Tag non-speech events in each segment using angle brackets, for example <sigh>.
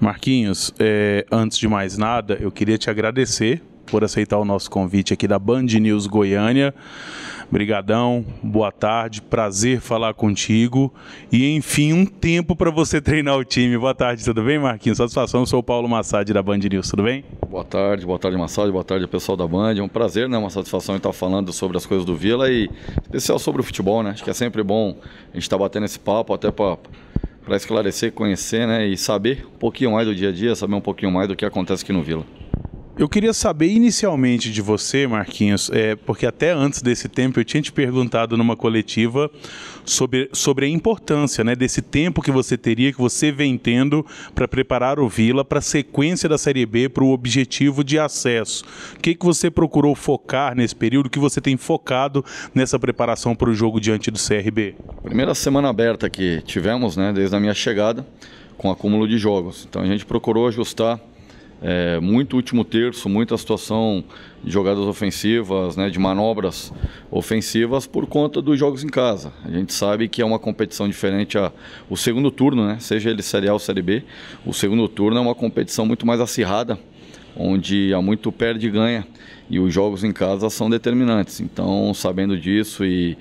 Marquinhos, é, antes de mais nada, eu queria te agradecer por aceitar o nosso convite aqui da Band News Goiânia. Brigadão, boa tarde, prazer falar contigo e enfim, um tempo para você treinar o time. Boa tarde, tudo bem, Marquinhos? Satisfação, eu sou o Paulo Massad da Band News, tudo bem? Boa tarde, boa tarde, Massad, boa tarde, pessoal da Band. É um prazer, né, uma satisfação estar falando sobre as coisas do Vila e especial sobre o futebol, né? Acho que é sempre bom a gente estar batendo esse papo até para para esclarecer, conhecer né, e saber um pouquinho mais do dia a dia, saber um pouquinho mais do que acontece aqui no Vila. Eu queria saber inicialmente de você, Marquinhos, é, porque até antes desse tempo eu tinha te perguntado numa coletiva sobre, sobre a importância né, desse tempo que você teria, que você vem tendo para preparar o Vila para a sequência da Série B, para o objetivo de acesso. O que, que você procurou focar nesse período, o que você tem focado nessa preparação para o jogo diante do CRB? Primeira semana aberta que tivemos, né, desde a minha chegada, com acúmulo de jogos. Então a gente procurou ajustar é, muito último terço, muita situação de jogadas ofensivas, né, de manobras ofensivas por conta dos jogos em casa. A gente sabe que é uma competição diferente a o segundo turno, né, seja ele Série A ou Série B. O segundo turno é uma competição muito mais acirrada, onde há muito perde e ganha e os jogos em casa são determinantes. Então, sabendo disso e,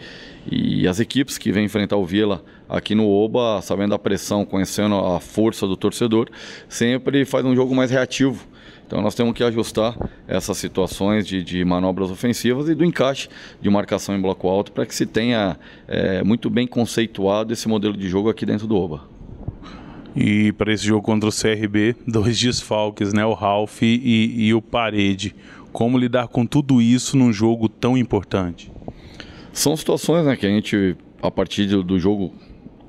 e as equipes que vêm enfrentar o Vila aqui no Oba, sabendo a pressão, conhecendo a força do torcedor, sempre faz um jogo mais reativo. Então nós temos que ajustar essas situações de, de, manobras ofensivas e do encaixe de marcação em bloco alto para que se tenha é, muito bem conceituado esse modelo de jogo aqui dentro do Oba. E para esse jogo contra o CRB, dois desfalques, né? O Ralph e, e o Parede. Como lidar com tudo isso num jogo tão importante? São situações né, que a gente, a partir do jogo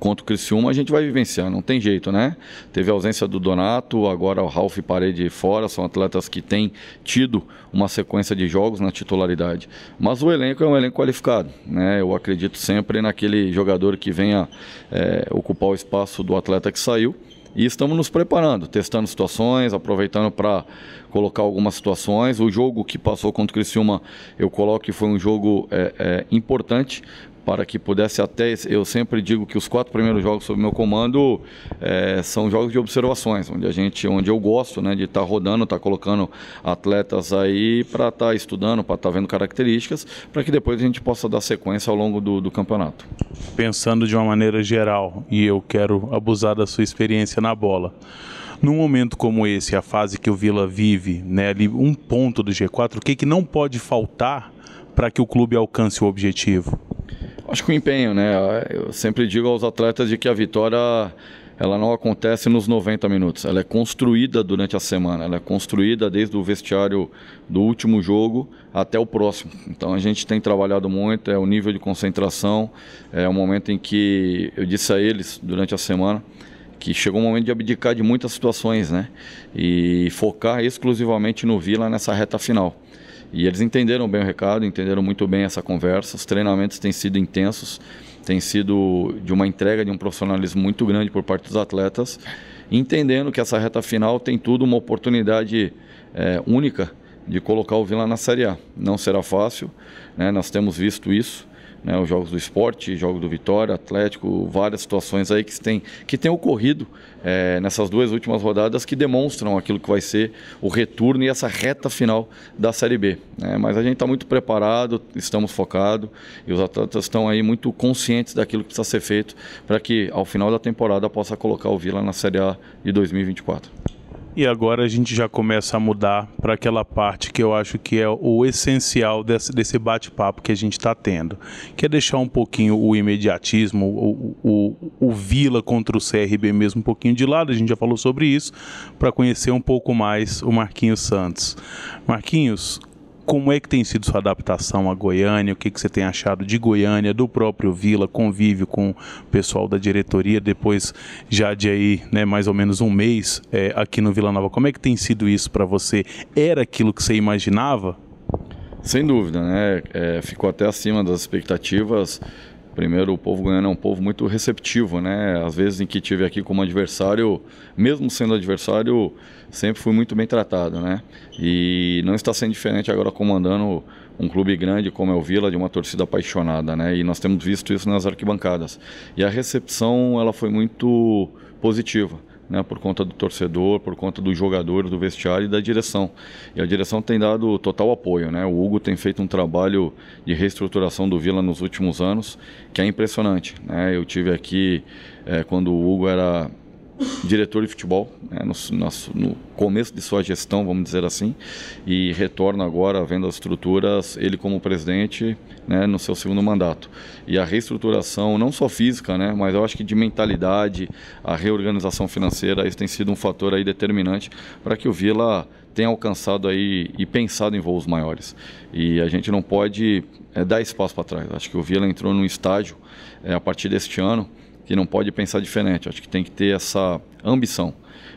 contra o Criciúma a gente vai vivenciar, não tem jeito, né? Teve a ausência do Donato, agora o Ralf e Parede fora, são atletas que têm tido uma sequência de jogos na titularidade. Mas o elenco é um elenco qualificado, né? Eu acredito sempre naquele jogador que venha é, ocupar o espaço do atleta que saiu e estamos nos preparando, testando situações, aproveitando para colocar algumas situações. O jogo que passou contra o Criciúma, eu coloco que foi um jogo é, é, importante para que pudesse até. Eu sempre digo que os quatro primeiros jogos sob meu comando é, são jogos de observações, onde a gente, onde eu gosto né, de estar tá rodando, estar tá colocando atletas aí para estar tá estudando, para estar tá vendo características, para que depois a gente possa dar sequência ao longo do, do campeonato. Pensando de uma maneira geral, e eu quero abusar da sua experiência na bola. Num momento como esse, a fase que o Vila vive, né, ali um ponto do G4, o que, que não pode faltar para que o clube alcance o objetivo? Acho que o empenho, né? Eu sempre digo aos atletas de que a vitória ela não acontece nos 90 minutos, ela é construída durante a semana, ela é construída desde o vestiário do último jogo até o próximo. Então a gente tem trabalhado muito, é o nível de concentração, é o momento em que eu disse a eles durante a semana que chegou o momento de abdicar de muitas situações, né? E focar exclusivamente no Vila nessa reta final. E eles entenderam bem o recado, entenderam muito bem essa conversa. Os treinamentos têm sido intensos, têm sido de uma entrega de um profissionalismo muito grande por parte dos atletas, entendendo que essa reta final tem tudo uma oportunidade é, única de colocar o Vila na Série A. Não será fácil, né? nós temos visto isso né, os jogos do esporte, jogos do Vitória, Atlético, várias situações aí que tem, que tem ocorrido é, nessas duas últimas rodadas que demonstram aquilo que vai ser o retorno e essa reta final da Série B. Né? Mas a gente está muito preparado, estamos focados e os atletas estão aí muito conscientes daquilo que precisa ser feito para que ao final da temporada possa colocar o Vila na Série A de 2024. E agora a gente já começa a mudar para aquela parte que eu acho que é o essencial desse, desse bate-papo que a gente está tendo, que é deixar um pouquinho o imediatismo, o, o, o, Vila contra o CRB mesmo um pouquinho de lado, a gente já falou sobre isso, para conhecer um pouco mais o Marquinhos Santos. Marquinhos, como é que tem sido sua adaptação a Goiânia? O que, que você tem achado de Goiânia, do próprio Vila, convívio com o pessoal da diretoria, depois já de aí né, mais ou menos um mês é, aqui no Vila Nova. Como é que tem sido isso para você? Era aquilo que você imaginava? Sem dúvida, né? É, ficou até acima das expectativas. Primeiro, o povo goiano é um povo muito receptivo, né? Às vezes em que tive aqui como adversário, mesmo sendo adversário, sempre fui muito bem tratado, né? E não está sendo diferente agora comandando um clube grande como é o Vila, de uma torcida apaixonada, né? E nós temos visto isso nas arquibancadas. E a recepção, ela foi muito positiva né, por conta do torcedor, por conta dos jogadores, do vestiário e da direção. E a direção tem dado total apoio. Né? O Hugo tem feito um trabalho de reestruturação do Vila nos últimos anos que é impressionante. Né? Eu tive aqui é, quando o Hugo era diretor de futebol né, no, nosso, no, começo de sua gestão, vamos dizer assim, e retorna agora vendo as estruturas, ele como presidente né, no seu segundo mandato. E a reestruturação, não só física, né, mas eu acho que de mentalidade, a reorganização financeira, isso tem sido um fator aí determinante para que o Vila tenha alcançado aí e pensado em voos maiores. E a gente não pode é, dar espaço para trás. Acho que o Vila entrou num estágio é, a partir deste ano que não pode pensar diferente. Acho que tem que ter essa ambição,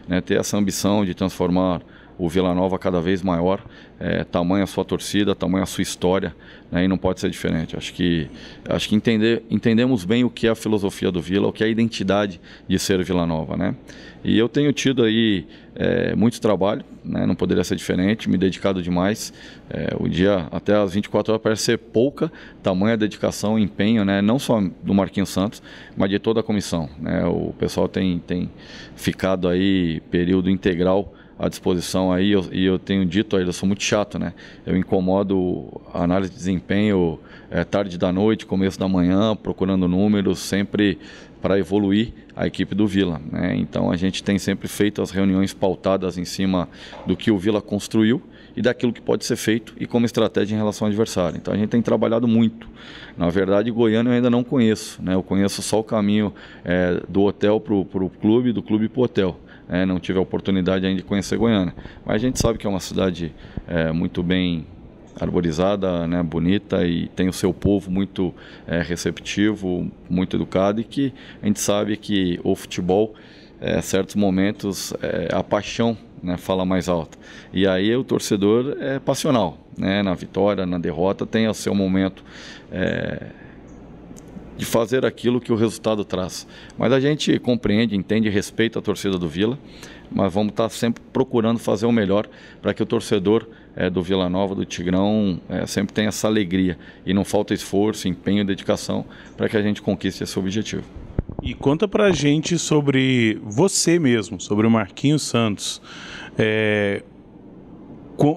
né? ter essa ambição de transformar o Vila Nova cada vez maior, é, tamanho a sua torcida, tamanho a sua história, né, e não pode ser diferente. Acho que, acho que entender, entendemos bem o que é a filosofia do Vila, o que é a identidade de ser Vila Nova. Né? E eu tenho tido aí é, muito trabalho, né, não poderia ser diferente, me dedicado demais. É, o dia até as 24 horas parece ser pouca, tamanha dedicação, empenho, né, não só do Marquinhos Santos, mas de toda a comissão. Né? O pessoal tem, tem ficado aí período integral à disposição aí eu, e eu tenho dito a ele, eu sou muito chato, né? Eu incomodo a análise de desempenho é, tarde da noite, começo da manhã, procurando números, sempre para evoluir a equipe do Vila. Né? Então a gente tem sempre feito as reuniões pautadas em cima do que o Vila construiu e daquilo que pode ser feito e como estratégia em relação ao adversário. Então a gente tem trabalhado muito. Na verdade, Goiânia eu ainda não conheço. Né? Eu conheço só o caminho é, do hotel para o clube, do clube para o hotel. Né, não tive a oportunidade ainda de conhecer Goiânia. Mas a gente sabe que é uma cidade é, muito bem arborizada, né, bonita e tem o seu povo muito é, receptivo, muito educado e que a gente sabe que o futebol, é, certos momentos, é, a paixão né, fala mais alto. E aí o torcedor é passional, né, na vitória, na derrota, tem o seu momento é, de fazer aquilo que o resultado traz. Mas a gente compreende, entende, respeita a torcida do Vila, mas vamos estar tá sempre procurando fazer o melhor para que o torcedor é, do Vila Nova, do Tigrão, é, sempre tenha essa alegria e não falta esforço, empenho e dedicação para que a gente conquiste esse objetivo. E conta pra gente sobre você mesmo, sobre o Marquinhos Santos. É,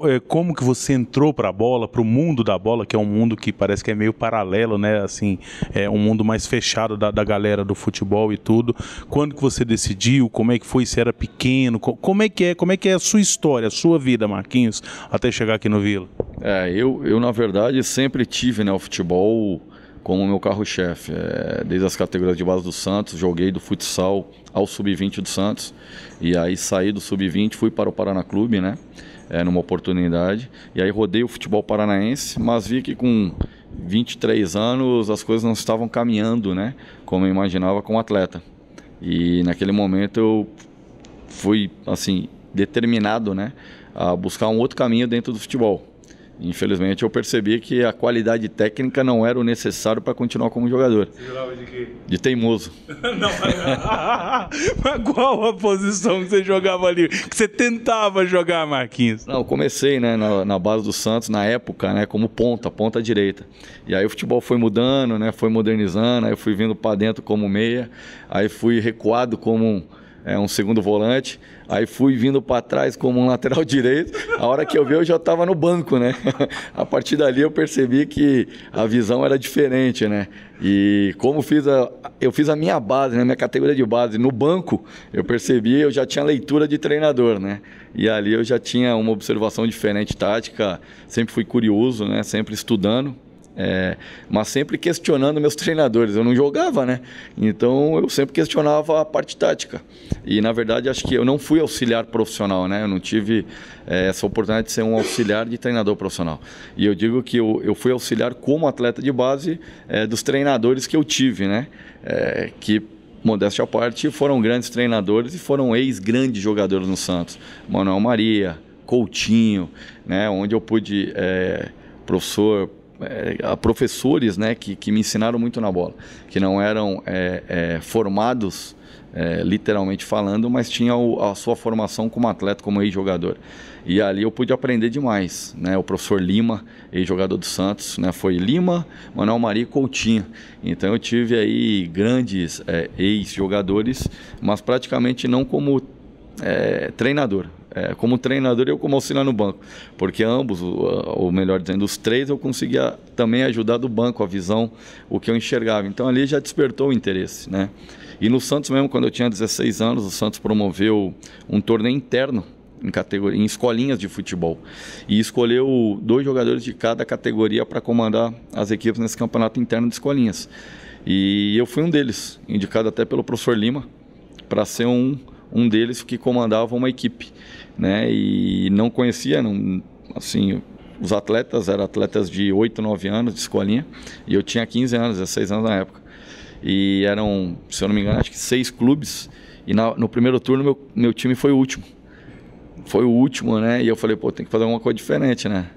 é, como que você entrou para a bola, para o mundo da bola, que é um mundo que parece que é meio paralelo, né? Assim, é um mundo mais fechado da, da galera do futebol e tudo. Quando que você decidiu? Como é que foi? Se era pequeno? Como é que é? Como é que é a sua história, a sua vida, Marquinhos, até chegar aqui no Vila? É, eu, eu na verdade sempre tive, né, o futebol como meu carro-chefe. É, desde as categorias de base do Santos, joguei do futsal ao sub-20 do Santos. E aí saí do sub-20, fui para o Paraná Clube, né? é, numa oportunidade. E aí rodei o futebol paranaense, mas vi que com 23 anos as coisas não estavam caminhando, né? Como eu imaginava como atleta. E naquele momento eu fui, assim, determinado, né? A buscar um outro caminho dentro do futebol. Infelizmente, eu percebi que a qualidade técnica não era o necessário para continuar como jogador. Você jogava de quê? De teimoso. <laughs> não, <laughs> mas qual a posição que você jogava ali? Que você tentava jogar, Marquinhos? Não, eu comecei né, na, na, base do Santos, na época, né, como ponta, ponta direita. E aí o futebol foi mudando, né, foi modernizando, aí eu fui vindo para dentro como meia, aí fui recuado como um é, um segundo volante. Aí fui vindo para trás como um lateral <laughs> direito. A hora que eu vi, eu já estava no banco, né? <laughs> A partir dali eu percebi que a visão era diferente, né? E como fiz a, eu fiz a minha base, né, minha categoria de base no banco, eu percebi, eu já tinha leitura de treinador, né? E ali eu já tinha uma observação diferente tática, sempre fui curioso, né? Sempre estudando é, mas sempre questionando meus <laughs> treinadores. Eu não jogava, né? Então eu sempre questionava a parte tática. E na verdade acho que eu não fui auxiliar profissional, né? Eu não tive é, essa oportunidade de ser um auxiliar de treinador profissional. E eu digo que eu, eu fui auxiliar como atleta de base é, dos treinadores que eu tive, né? É, que modéstia à parte, foram grandes treinadores e foram ex-grandes jogadores no Santos. Manuel Maria, Coutinho, né? Onde eu pude é, professor a é, professores né, que, que me ensinaram muito na bola, que não eram é, é, formados é, literalmente falando, mas tinha a sua formação como atleta, como ex-jogador. E ali eu pude aprender demais, né? O professor Lima, ex-jogador do Santos, né? Foi Lima, Manuel Maria e Coutinho. Então eu tive aí grandes é, ex-jogadores, mas praticamente não como é, treinador. É, como treinador, eu como auxiliar no banco. Porque ambos, ou melhor dizendo, os três, eu conseguia também ajudar do banco, a visão, o que eu enxergava. Então ali já despertou o interesse. Né? E no Santos mesmo, quando eu tinha 16 anos, o Santos promoveu um torneio interno em, categoria, em escolinhas de futebol. E escolheu dois jogadores de cada categoria para comandar as equipes nesse campeonato interno de escolinhas. E eu fui um deles, indicado até pelo professor Lima, para ser um um deles que comandava uma equipe, né? E não conhecia, não, assim, os atletas eram atletas de 8, 9 anos de escolinha, e eu tinha 15 anos, 16 anos na época. E eram, se eu não me engano, acho que seis clubes, e na, no primeiro turno meu, meu time foi o último. Foi o último, né? E eu falei, pô, tem que fazer alguma coisa diferente, né?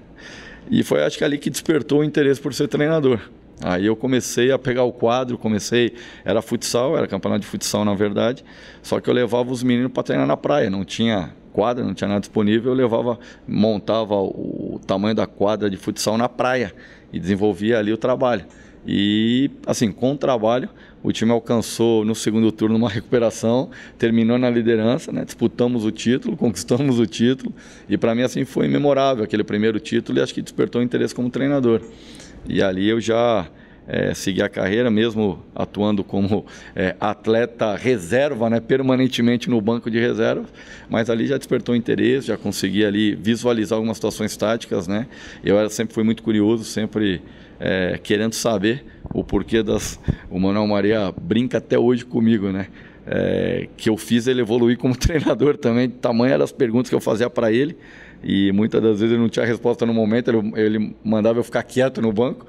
E foi acho que ali que despertou o interesse por ser treinador. Aí eu comecei a pegar o quadro, comecei. Era futsal, era campeonato de futsal na verdade. Só que eu levava os meninos para treinar na praia, não tinha quadra, não tinha nada disponível. Eu levava, montava o tamanho da quadra de futsal na praia e desenvolvia ali o trabalho. E assim, com o trabalho, o time alcançou no segundo turno uma <laughs> recuperação, terminou na liderança, né? disputamos o título, conquistamos o título. E para mim, assim, foi memorável aquele primeiro título e acho que despertou interesse como treinador. E ali eu já é, segui a carreira, mesmo atuando como é, atleta reserva, né, permanentemente no banco de reserva, mas ali já despertou interesse, já consegui ali visualizar algumas situações táticas, né? Eu era, sempre fui muito curioso, sempre é, querendo saber o porquê das. O Manuel Maria brinca até hoje comigo, né? é, que eu fiz ele evoluir como <laughs> treinador também, tamanho eram as perguntas que eu fazia para ele, e muitas das vezes ele não tinha resposta no momento, ele, ele mandava eu ficar quieto no banco,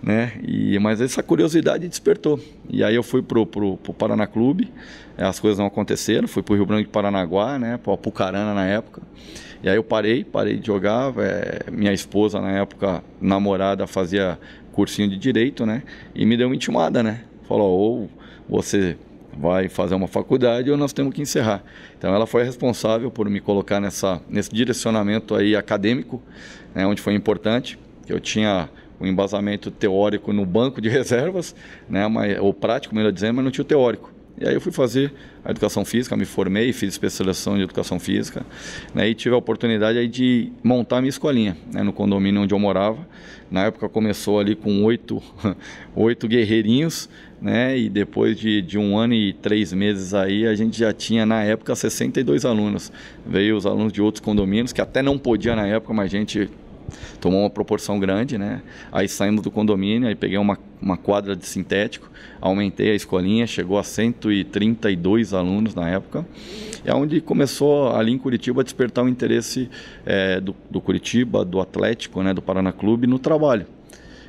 né? E, mas essa curiosidade despertou. E aí eu fui pro, pro, Paraná Clube, as coisas não aconteceram, fui pro Rio Branco de Paranaguá, né? Pro Apucarana na época. E aí eu parei, parei de jogar. É, minha esposa na época, namorada, fazia cursinho de direito, né? E me deu uma intimada, né? Falou, ou você vai fazer uma faculdade ou nós temos que encerrar. Então ela foi responsável por me colocar nessa, nesse direcionamento aí acadêmico, né, onde foi importante, que eu tinha o um embasamento teórico no banco de <laughs> reservas, né, mas, ou prático, melhor dizendo, mas não tinha o teórico. E aí eu fui fazer a educação física, me formei, fiz especialização em educação física, né, e tive a oportunidade aí de montar minha escolinha né, no condomínio onde eu morava. Na época começou ali com oito, <laughs> oito guerreirinhos, né, e depois de, de um ano e três meses aí, a gente já tinha na época 62 alunos. Veio os alunos de outros condomínios, que até não podia na época, mas a gente tomou uma proporção grande, né? Aí saímos do condomínio, aí peguei uma uma quadra de sintético, aumentei a escolinha, chegou a 132 alunos na época, é onde começou ali em Curitiba a despertar o interesse é, do, do, Curitiba, do Atlético, né, do Paraná Clube no trabalho.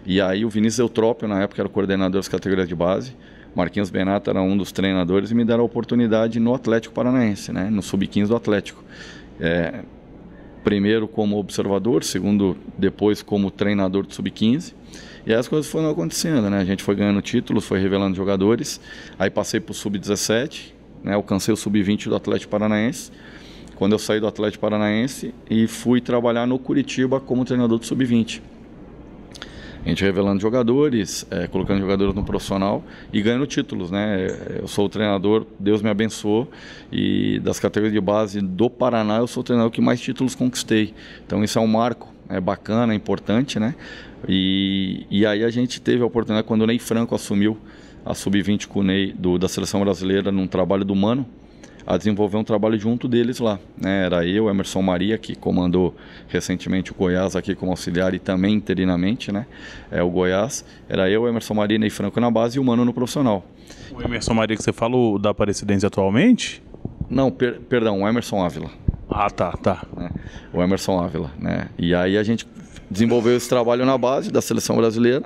E aí o Vinícius Eutrópio, na época, era coordenador das categorias de base, Marquinhos Benato era um dos treinadores e me deram a oportunidade no Atlético Paranaense, né, no Sub-15 do Atlético. É, primeiro como observador, segundo depois como treinador do Sub-15 e as coisas foram acontecendo, né? A gente foi ganhando títulos, foi revelando jogadores. Aí passei para o sub-17, né? Alcancei o sub-20 do Atlético Paranaense. Quando eu saí do Atlético Paranaense e fui trabalhar no Curitiba como treinador do sub-20. A gente revelando jogadores, é, colocando jogadores no profissional e ganhando títulos, né? Eu sou o treinador, Deus me abençoou e das categorias de base do Paraná eu sou o treinador que mais títulos conquistei. Então isso é um marco é bacana, é importante, né? E, e aí a gente teve a oportunidade, quando o Ney Franco assumiu a sub-20 com o Ney do, da seleção brasileira num trabalho do Mano, a desenvolver um trabalho junto deles lá. Né? Era eu, Emerson Maria, que comandou recentemente o Goiás aqui como auxiliar e também interinamente, né? É o Goiás. Era eu, Emerson Maria, Ney Franco na base e o Mano no profissional. O Emerson Maria que você fala da Aparecidense atualmente? Não, per perdão, o Emerson Ávila. Ah, tá, tá. Né? O Emerson Ávila, né? E aí a gente desenvolveu esse trabalho na base da seleção brasileira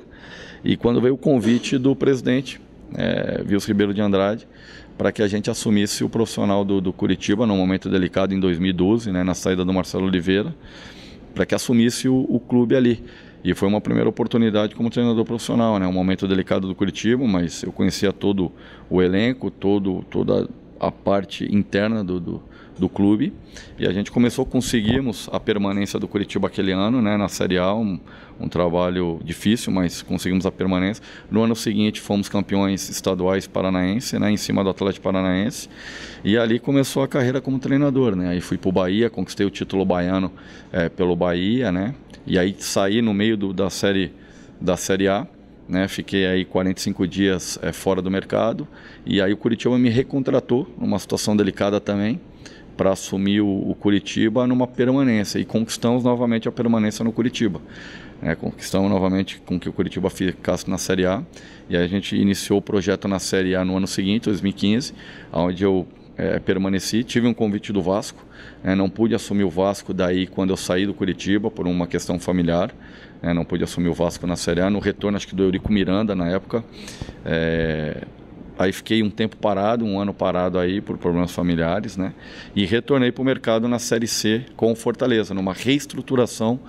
e quando veio o convite do presidente, é, Vils Ribeiro de Andrade, para que a gente assumisse o profissional do, do Curitiba num momento delicado em 2012, né, na saída do Marcelo Oliveira, para que assumisse o, o, clube ali. E foi uma primeira oportunidade como treinador profissional, né? Um momento delicado do Curitiba, mas eu conhecia todo o elenco, todo toda a parte interna do, do do clube. E a gente começou, conseguimos a permanência do Curitiba aquele ano, né, na Série A, um, um trabalho difícil, mas conseguimos a permanência. No ano seguinte fomos campeões estaduais paranaense, né, em cima do Atlético Paranaense. E ali começou a carreira como treinador, né? Aí fui para o Bahia, conquistei o título baiano é, pelo Bahia, né? E aí saí no meio do, da série da série A. Né, fiquei aí 45 dias é, fora do mercado e aí o Curitiba me recontratou numa situação delicada também para assumir o, o, Curitiba numa permanência e conquistamos novamente a permanência no Curitiba. É, conquistamos novamente com que o Curitiba ficasse na Série A e a gente iniciou o projeto na Série A no ano seguinte, 2015, onde eu é, permaneci. Tive um convite do Vasco, é, não pude assumir o Vasco daí quando eu saí do Curitiba por uma questão familiar. É, não pude assumir o Vasco na Série A. No retorno, acho que do Eurico Miranda na época, é, Aí fiquei um tempo parado, um ano parado aí por problemas familiares, né? E retornei para o mercado na Série C com o Fortaleza, numa reestruturação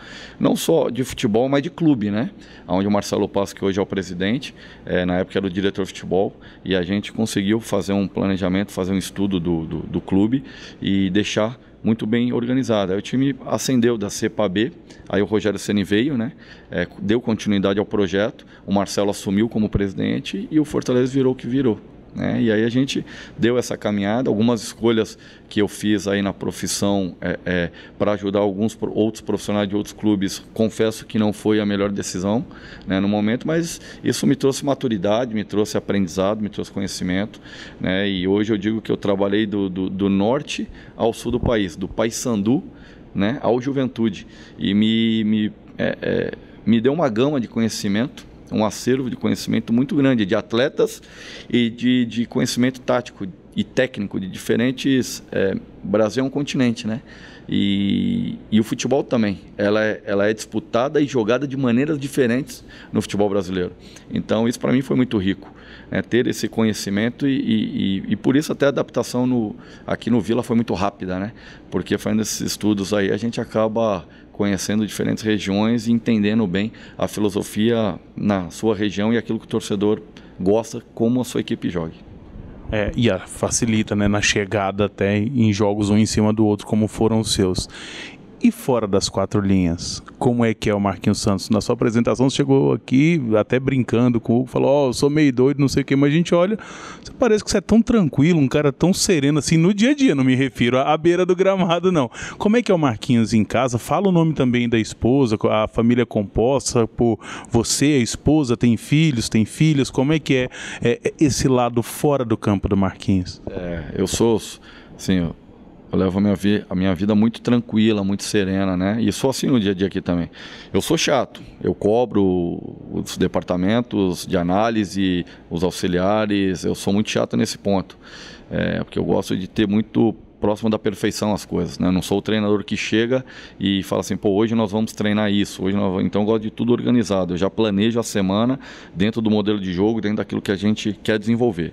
não só de futebol, mas de clube, né? Onde o Marcelo Passo, que hoje é o presidente, é, na época era o diretor de futebol, e a gente conseguiu fazer um planejamento, fazer um estudo do, do, do clube e deixar muito bem organizada. Aí o time ascendeu da C para B, aí o Rogério Ceni veio, né? É, deu continuidade ao projeto, o Marcelo assumiu como presidente e o Fortaleza virou o que virou. Né? E aí a gente deu essa caminhada, algumas escolhas que eu fiz aí na profissão é, é, para ajudar alguns outros profissionais de outros clubes, confesso que não foi a melhor decisão né, no momento, mas isso me trouxe maturidade, me trouxe aprendizado, me trouxe conhecimento. Né? E hoje eu digo que eu trabalhei do, do, do norte ao sul do país, do Paysandu né, ao Juventude. E me, me, é, é me deu uma gama de conhecimento um acervo de conhecimento muito grande de atletas e de, de conhecimento tático e técnico de diferentes. É, Brasil é um continente, né? E, e o futebol também. Ela é, ela é disputada e jogada de maneiras diferentes no futebol brasileiro. Então, isso para mim foi muito rico. Né? ter esse conhecimento e, e, e, por isso até a adaptação no, aqui no Vila foi muito rápida, né? Porque fazendo esses estudos aí a gente acaba conhecendo diferentes regiões e entendendo bem a filosofia na sua região e aquilo que o torcedor gosta, como a sua equipe joga. É, e facilita né, na chegada até em jogos um em cima do outro, como foram os seus. E fora das quatro linhas, como é que é o Marquinhos Santos? Na sua apresentação, você chegou aqui até brincando com o Hugo, falou: Ó, oh, eu sou meio doido, não sei o que, mas a gente olha, você parece que você é tão tranquilo, um cara tão sereno assim no dia a dia, não me refiro à beira do gramado, não. Como é que é o Marquinhos em casa? Fala o nome também da esposa, a família composta por você, a esposa, tem filhos, tem filhas, como é que é, é, é esse lado fora do campo do Marquinhos? É, eu sou, assim, eu levo a minha, vi a minha vida muito tranquila, muito serena, né? E sou assim no dia a dia aqui também. Eu sou chato, eu cobro os departamentos de análise, os auxiliares, eu sou muito chato nesse ponto. É, porque eu gosto de ter muito próximo da perfeição as coisas, né? Eu não sou o treinador que chega e fala assim, pô, hoje nós vamos treinar isso, hoje nós... então eu gosto de tudo organizado. Eu já planejo a semana dentro do modelo de jogo, dentro daquilo que a gente quer desenvolver.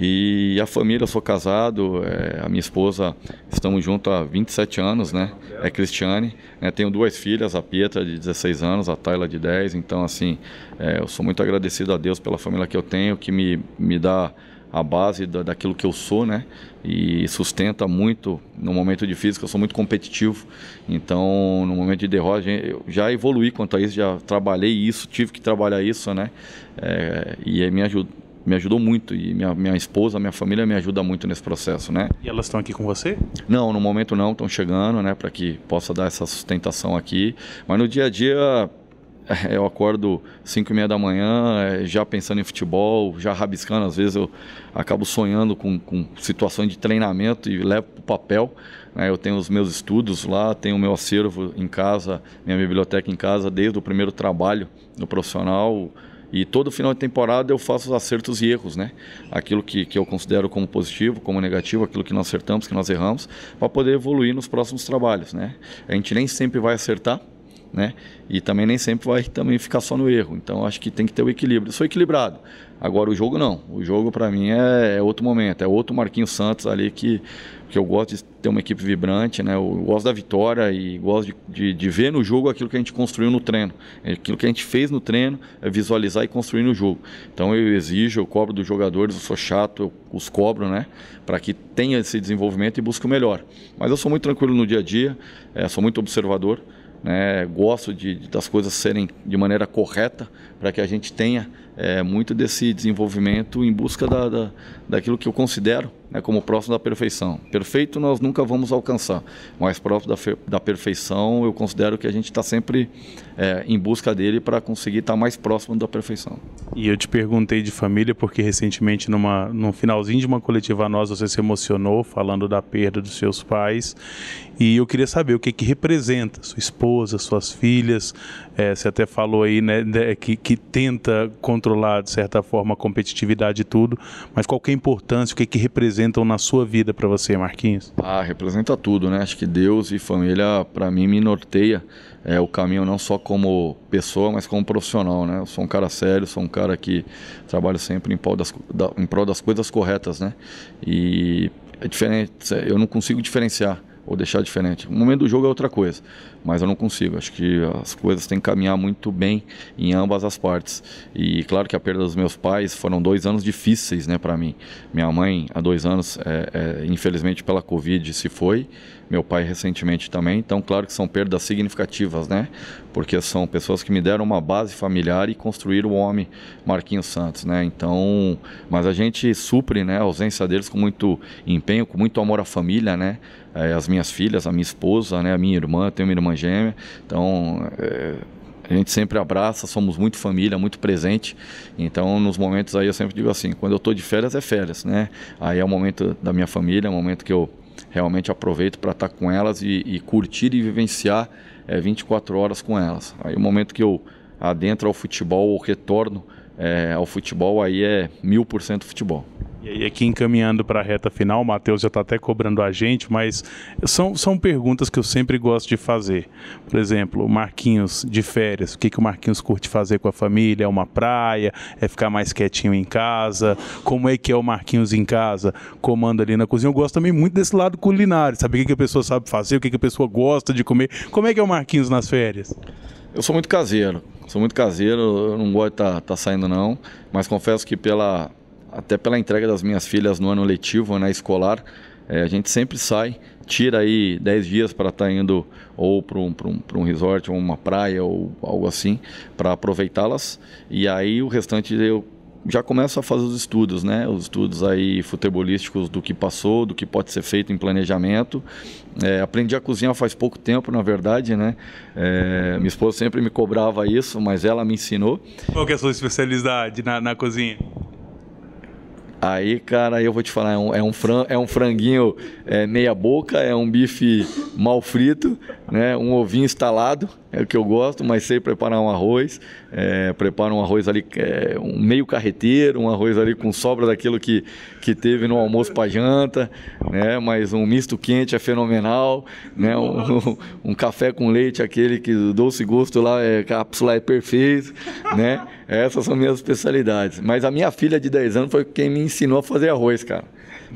E a família, eu sou casado, é, a minha esposa, estamos juntos há 27 anos, né? É Cristiane. Né? Tenho duas filhas, a Pietra de 16 anos, a Tayla de 10. Então, assim, é, eu sou muito agradecido a Deus pela família que eu tenho, que me, me dá a base da, daquilo que eu sou, né? E sustenta muito no momento difícil, que eu sou muito competitivo. Então, no momento de derrota, eu já evolui quanto a isso, já trabalhei isso, tive que trabalhar isso, né? É, e me ajuda me ajudou muito e minha, minha esposa, minha família me ajuda muito nesse processo, né? E elas estão aqui com você? Não, no momento não, estão chegando, né, para que possa dar essa sustentação aqui. Mas no dia a dia <laughs> eu acordo 5 e meia da manhã, eh, já pensando em futebol, já rabiscando. Às vezes eu acabo sonhando com, com situações de treinamento e levo para o papel. Né? Eu tenho os meus estudos lá, tenho o meu acervo em casa, minha biblioteca em casa, desde o primeiro trabalho no profissional e todo final de temporada eu faço os acertos e erros, né? Aquilo que, que eu considero como positivo, como negativo, aquilo que nós acertamos, que nós erramos, para poder evoluir nos próximos trabalhos, né? A gente nem sempre vai acertar, né? E também nem sempre vai também ficar só no erro. Então acho que tem que ter o equilíbrio. Eu sou equilibrado. Agora o jogo não. O jogo para mim é, é, outro momento, é outro Marquinhos Santos ali que, que eu gosto de ter uma equipe vibrante, né? Eu gosto da vitória e gosto de, de, de ver no jogo aquilo que a gente construiu no treino. É, aquilo que a gente fez no treino é visualizar e construir no jogo. Então eu exijo, eu cobro dos jogadores, eu sou chato, eu os cobro, né? Para que tenha esse desenvolvimento e busque o melhor. Mas eu sou muito tranquilo no dia a dia, é, sou muito observador né, gosto de, das coisas serem de maneira correta para que a gente tenha é, muito desse desenvolvimento em busca da, da, daquilo que eu considero né, como próximo da perfeição. Perfeito nós nunca vamos alcançar, mas próximo da, da perfeição eu considero que a gente está sempre é, em busca dele para conseguir estar tá mais próximo da perfeição. E eu te perguntei de família porque recentemente, numa, no finalzinho de uma coletiva nós, você se emocionou falando da perda dos seus pais e eu queria saber o que, que representa sua esposa, suas filhas. É, você até falou aí né, né que, que tenta controlar de certa forma a competitividade e tudo, mas qual que é a importância, o que, que representa representam na sua vida para você, Marquinhos? Ah, representa tudo, né? Acho que Deus e família, para mim, me norteia é, o caminho não só como pessoa, mas como profissional, né? Eu sou um cara sério, sou um cara que trabalho sempre em prol das, da, em prol das coisas corretas, né? E é diferente, eu não consigo diferenciar ou deixar diferente. O momento do jogo é outra coisa mas eu não consigo. Acho que as coisas têm que caminhar muito bem em ambas as partes. E claro que a perda dos meus pais foram dois anos difíceis, né, para mim. Minha mãe há dois anos, é, é, infelizmente pela Covid, se foi. Meu pai recentemente também. Então, claro que são perdas significativas, né? Porque são pessoas que me deram uma base familiar e construíram o homem Marquinhos Santos, né? Então, mas a gente supre, né, a ausência deles com muito empenho, com muito amor à família, né? É, as minhas filhas, a minha esposa, né, a minha irmã, tenho uma irmã gêmea. Então, é, a gente sempre abraça, somos muito família, muito presente. Então, nos momentos aí eu sempre digo assim, quando eu estou de férias é férias, né? Aí é o momento da minha família, é o momento que eu realmente aproveito para estar tá com elas e, e curtir e vivenciar é, 24 horas com elas. Aí o momento que eu adentro ao futebol ou retorno é, ao futebol, aí é mil por cento futebol. E aí, aqui encaminhando para a reta final, o Matheus já está até cobrando a gente, mas são, são perguntas que eu sempre gosto de fazer. Por exemplo, Marquinhos de férias, o que, que o Marquinhos curte fazer com a família? É uma praia? É ficar mais quietinho em casa? Como é que é o Marquinhos em casa? Comando ali na cozinha. Eu gosto também muito desse lado culinário, sabe o que, que a pessoa sabe fazer, o que, que a pessoa gosta de comer. Como é que é o Marquinhos nas férias? Eu sou muito caseiro. Sou muito caseiro, eu não gosto de estar tá, tá saindo não, mas confesso que pela até pela entrega das minhas filhas no ano letivo, né, escolar, é, a gente sempre sai, tira aí 10 dias para estar tá indo ou para um, um, um resort, ou uma praia, ou algo assim, para aproveitá-las. E aí o restante eu já começo a fazer os estudos, né? Os estudos aí futebolísticos do que passou, do que pode ser feito em planejamento. É, aprendi a cozinhar faz pouco tempo, na verdade, né? É, minha esposa sempre me cobrava isso, mas ela me ensinou. Qual que é a sua especialidade na, na cozinha? Aí, cara, eu vou te falar, é um, é um, fran, é um franguinho é, meia boca, é um bife mal frito, né? Um ovinho instalado é o que eu gosto, mas sei preparar um arroz. É, preparo um arroz ali, é, um meio carreteiro, um arroz ali com sobra daquilo que, que teve no almoço para janta, né? Mas um misto quente é fenomenal, né? Um, um, café com leite, aquele que o doce gosto lá, é, cápsula é perfeito, né? Essas são minhas especialidades. Mas a minha filha de 10 anos foi quem me ensinou a fazer arroz, cara.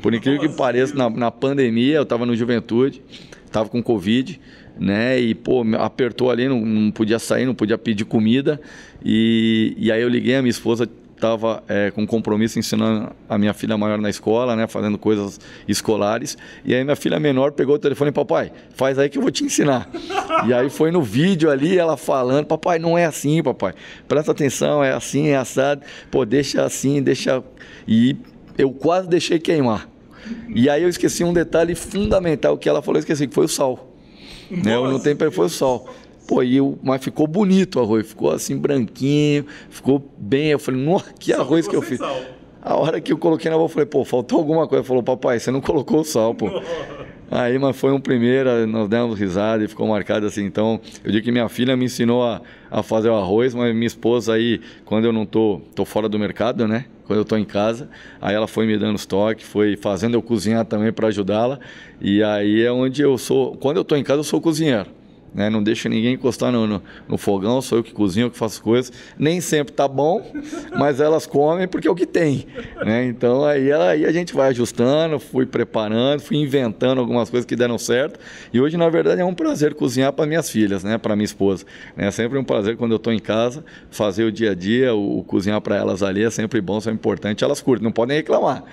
Por incrível que pareça, na, na pandemia, eu estava no Juventude, estava com Covid, né? E, pô, apertou ali, não, não podia sair, não podia pedir comida. E, e aí eu liguei, a minha esposa estava é, com compromisso ensinando a minha filha maior na escola, né? Fazendo coisas escolares. E aí minha filha menor pegou o telefone e papai, faz aí que eu vou te ensinar. e aí foi no vídeo ali, ela falando, papai, não é assim, papai. Presta atenção, é assim, é assado. Pô, deixa assim, deixa... E eu quase deixei queimar. E aí eu esqueci um detalhe fundamental que ela falou, eu esqueci, que foi o sal né? não tem perfuração. Pô, e eu, mas ficou bonito o arroz, ficou assim branquinho, ficou bem. Eu falei, nossa, que arroz que eu fiz. Sal. A hora que eu coloquei na boca, eu falei, pô, faltou alguma coisa. Ele falou, papai, você não colocou o sal, pô. Nossa. <laughs> Aí, mas foi um primeiro, nós demos risada e ficou marcado assim. Então, eu digo que minha filha me ensinou a, a fazer o arroz, mas minha esposa aí, quando eu não tô, tô fora do mercado, né? Quando eu tô em casa, aí ela foi me dando os toques, foi fazendo eu cozinhar também para ajudá-la. E aí é onde eu sou, quando eu tô em casa, eu sou cozinheiro. Né? Não deixa ninguém encostar no, no, no, fogão, sou eu que cozinho, eu que faço coisas. Nem sempre tá bom, mas elas comem porque é o que tem. Né? Então aí, aí a gente vai ajustando, fui preparando, fui inventando algumas coisas que deram certo. E hoje, na verdade, é um prazer cozinhar para minhas filhas, né? para minha esposa. Né? É sempre um prazer quando eu estou em casa, fazer o dia a dia, o, o cozinhar para elas ali é sempre bom, sempre é importante. Elas curtem, não podem reclamar.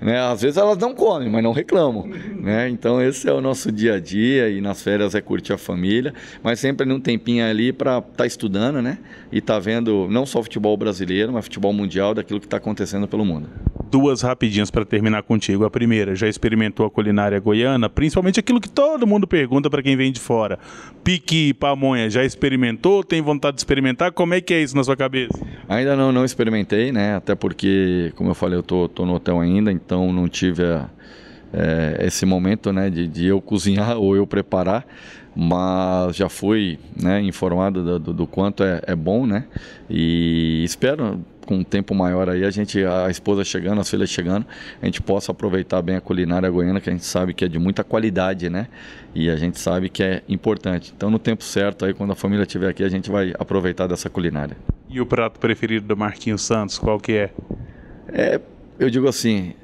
Né? Às vezes elas não comem, mas não reclamam. Né? Então esse é o nosso dia a dia e nas férias é curtir a família vida, mas sempre num tempinho ali para estar tá estudando, né? E estar tá vendo não só o futebol brasileiro, mas futebol mundial, daquilo que está acontecendo pelo mundo. Duas rapidinhas para terminar contigo. A primeira, já experimentou a culinária goiana? Principalmente aquilo que todo mundo pergunta para quem vem de fora. Pique pamonha, já experimentou? Tem vontade de experimentar? Como é que é isso na sua cabeça? Ainda não, não experimentei, né? Até porque, como eu falei, eu tô, tô no hotel ainda, então não tive a é, esse momento né, de, de, eu cozinhar <laughs> ou eu preparar, mas já fui né, informado do, do, do quanto é, é, bom, né? E espero com um tempo maior aí a gente, a esposa chegando, as filhas chegando, a gente possa aproveitar bem a culinária goiana, que a gente sabe que é de muita qualidade, né? E a gente sabe que é importante. Então no tempo certo aí, quando a família estiver aqui, a gente vai aproveitar dessa culinária. E o prato preferido do Marquinhos Santos, qual que é? É, eu digo assim,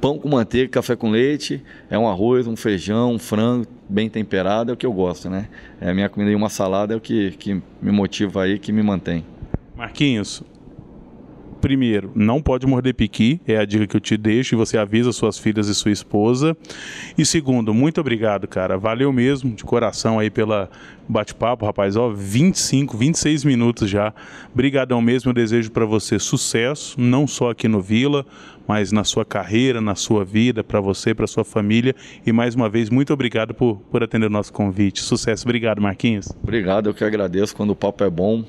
pão com manteiga, café com leite, é um arroz, um feijão, um frango bem temperado, é o que eu gosto, né? É a minha comida e uma salada é o que, que me motiva aí, que me mantém. Marquinhos, Primeiro, não pode morder piqui, é a dica que eu te deixo e você avisa suas filhas e sua esposa. E segundo, muito obrigado, cara. Valeu mesmo, de coração aí pela bate-papo, rapaz. Ó, 25, 26 minutos já. Obrigadão mesmo. Eu desejo para você sucesso, não só aqui no Vila, mas na sua carreira, na sua vida, para você, para sua família. E mais uma vez, muito obrigado por, por atender o nosso convite. Sucesso. Obrigado, Marquinhos. Obrigado, eu que agradeço. Quando o papo é bom,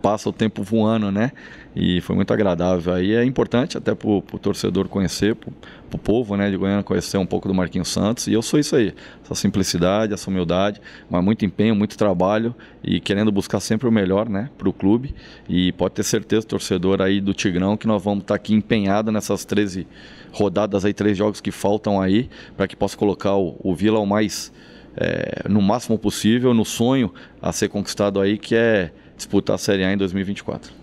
passa o tempo voando, né? E foi muito agradável. Aí é importante até para o torcedor conhecer, para o povo né, de Goiânia conhecer um pouco do Marquinhos Santos. E eu sou isso aí, essa simplicidade, essa humildade, mas muito empenho, muito trabalho e querendo buscar sempre o melhor né, para o clube. E pode ter certeza, torcedor aí do Tigrão, que nós vamos estar tá aqui empenhado nessas 13 rodadas aí, três jogos que faltam aí, para que possa colocar o, o Vila o mais. É, no máximo possível, no sonho a ser conquistado aí, que é disputar a Série A em 2024.